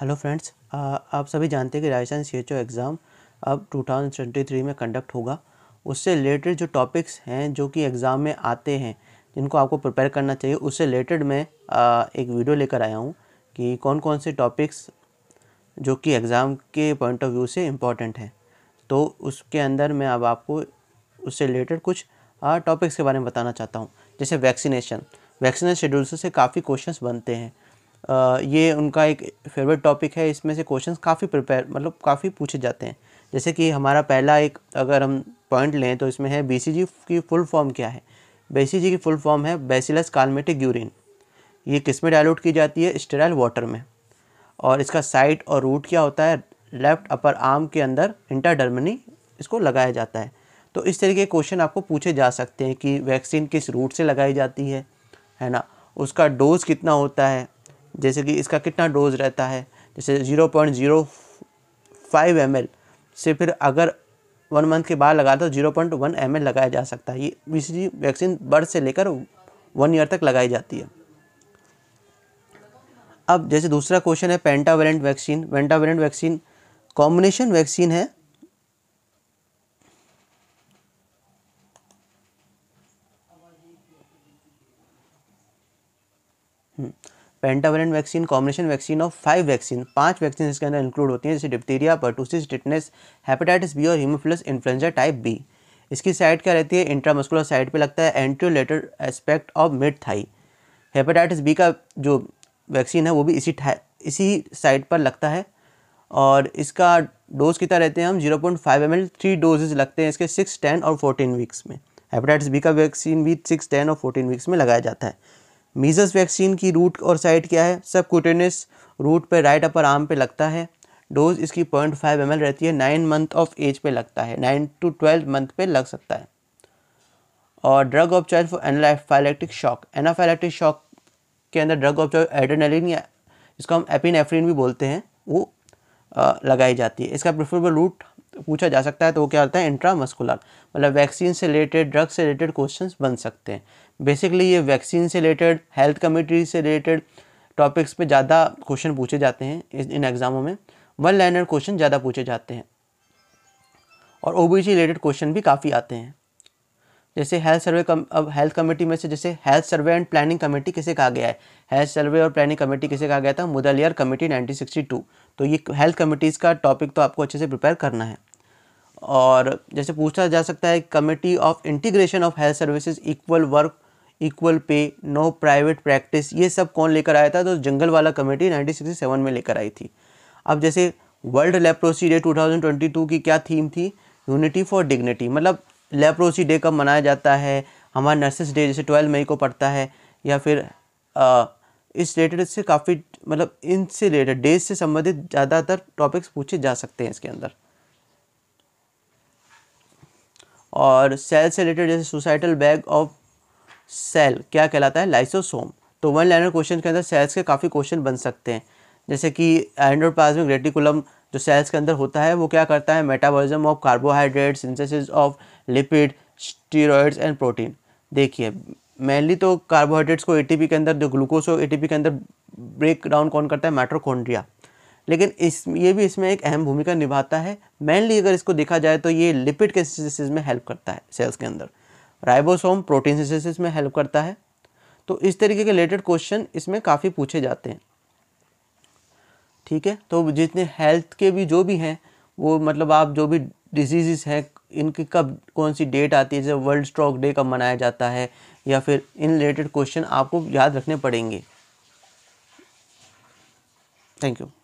hello friends आप सभी जानते हैं कि राजस्थान सी एग्ज़ाम अब 2023 में कंडक्ट होगा उससे रिलेटेड जो टॉपिक्स हैं जो कि एग्ज़ाम में आते हैं जिनको आपको प्रिपेयर करना चाहिए उससे रिलेटेड मैं आ, एक वीडियो लेकर आया हूँ कि कौन कौन से टॉपिक्स जो कि एग्ज़ाम के पॉइंट ऑफ व्यू से इम्पॉर्टेंट हैं तो उसके अंदर मैं अब आपको उससे रिलेटेड कुछ टॉपिक्स के बारे में बताना चाहता हूँ जैसे वैक्सीनेशन वैक्सीनेशन शेड्यूल से काफ़ी क्वेश्चन बनते हैं ये उनका एक फेवरेट टॉपिक है इसमें से क्वेश्चंस काफ़ी प्रिपेयर मतलब काफ़ी पूछे जाते हैं जैसे कि हमारा पहला एक अगर हम पॉइंट लें तो इसमें है बीसीजी की फुल फॉर्म क्या है बीसीजी की फुल फॉर्म है बेसिलस कालमेटिक यूरिन ये किस में डायलोट की जाती है स्टेराइल वाटर में और इसका साइट और रूट क्या होता है लेफ्ट अपर आर्म के अंदर इंटरडर्मनी इसको लगाया जाता है तो इस तरीके के क्वेश्चन आपको पूछे जा सकते हैं कि वैक्सीन किस रूट से लगाई जाती है है ना उसका डोज कितना होता है जैसे कि इसका कितना डोज रहता है जैसे zero point zero five M L से फिर अगर वन मंथ के बाद लगा तो zero point one M L लगाया जा सकता है ये बीसी वैक्सीन बर्थ से लेकर वन ईयर तक लगाई जाती है अब जैसे दूसरा क्वेश्चन है pentavalent vaccine pentavalent vaccine combination vaccine है hmm pentavalent vaccine combination vaccine और फाइव वैक्सीन पांच वैक्सीन इसके अंदर इंक्लूड होती हैं जैसे diphtheria pertussis tetanus hepatitis B और हीमोफिलस इन्फ्लुएंजा टाइप बी इसकी साइड क्या रहती है इंट्रामस्कुलर साइड पे लगता है anterolateral aspect of mid thigh hepatitis B का जो वैक्सीन है वो भी इसी इसी साइड पर लगता है और इसका डोज कितना रहते हैं हम zero point five M L three doses लगते हैं इसके सिक्स टेन और फोर्टीन वीक्स में हेपेटाइटिस बी का वैक्सीन भी सिक्स टेन और फोर्टीन वीक्स में लगाया जाता है मीजस वैक्सीन की रूट और साइड क्या है सब कुटेनिस रूट पर राइट अपर आर्म पे लगता है डोज इसकी पॉइंट फाइव एम रहती है नाइन मंथ ऑफ एज पे लगता है नाइन टू ट्वेल्व मंथ पे लग सकता है और drug of choice for anaphylactic shock anaphylactic shock के अंदर ड्रग ऑफ चॉइस एड्रेनलिन या इसको हम एपिनेफ्रिन भी बोलते हैं वो आ, लगाई जाती है इसका प्रिफरेबल रूट पूछा जा सकता है तो वो क्या होता है इंट्रामस्कुलर मतलब वैक्सीन से रिलेटेड ड्रग से रिलेटेड क्वेश्चन बन सकते हैं बेसिकली ये वैक्सीन से रिलेटेड हेल्थ कमेटी से रिलेटेड टॉपिक्स पे ज़्यादा क्वेश्चन पूछे जाते हैं इन एग्ज़ामों में वन लाइनर क्वेश्चन ज़्यादा पूछे जाते हैं और ओ रिलेटेड क्वेश्चन भी काफ़ी आते हैं जैसे हेल्थ सर्वे कम अब हेल्थ कमेटी में से जैसे health survey and planning committee किसे कहा गया है हेल्थ सर्वे और प्लानिंग कमेटी किसे कहा गया था मुदलियर कमेटी 1962 तो ये हेल्थ कमेटीज़ का टॉपिक तो आपको अच्छे से प्रिपेयर करना है और जैसे पूछा जा सकता है committee of integration of health services equal work equal pay no private practice ये सब कौन लेकर आया था तो जंगल वाला कमेटी 1967 में लेकर आई थी अब जैसे वर्ल्ड लेप्रोसी डे 2022 की क्या थीम थी यूनिटी फॉर डिग्निटी मतलब लेप्रोसी डे कब मनाया जाता है हमारा नर्सेस डे जैसे ट्वेल्व मई को पड़ता है या फिर आ, इस रिलेटेड से काफ़ी मतलब इनसे रिलेटेड डेज से संबंधित ज़्यादातर टॉपिक्स पूछे जा सकते हैं इसके अंदर और सेल से रिलेटेड जैसे सुसाइटल बैग ऑफ सेल क्या कहलाता है लाइसोसोम तो वन लाइनर क्वेश्चन के अंदर सेल्स के काफ़ी क्वेश्चन बन सकते हैं जैसे कि एंड्रोप्लाज्मिक रेटिकुलम जो सेल्स के अंदर होता है वो क्या करता है metabolism of carbohydrate synthesis of lipid steroids and protein देखिए मेनली तो कार्बोहाइड्रेट्स को एटीपी के अंदर जो ग्लूकोज को एटीपी के अंदर ब्रेक डाउन कौन करता है माइट्रोकोन्ड्रिया लेकिन इस ये भी इसमें एक अहम भूमिका निभाता है मेनली अगर इसको देखा जाए तो ये लिपिड के सिंथेसिस में हेल्प करता है सेल्स के अंदर राइबोसोम प्रोटीन सिंथेसिस में हेल्प करता है तो इस तरीके के रिलेटेड क्वेश्चन इसमें काफ़ी पूछे जाते हैं ठीक है तो जितने हेल्थ के भी जो भी हैं वो मतलब आप जो भी डिजीज़ हैं इनकी कब कौन सी डेट आती है जैसे वर्ल्ड स्ट्रोक डे कब मनाया जाता है या फिर इन रिलेटेड क्वेश्चन आपको याद रखने पड़ेंगे थैंक यू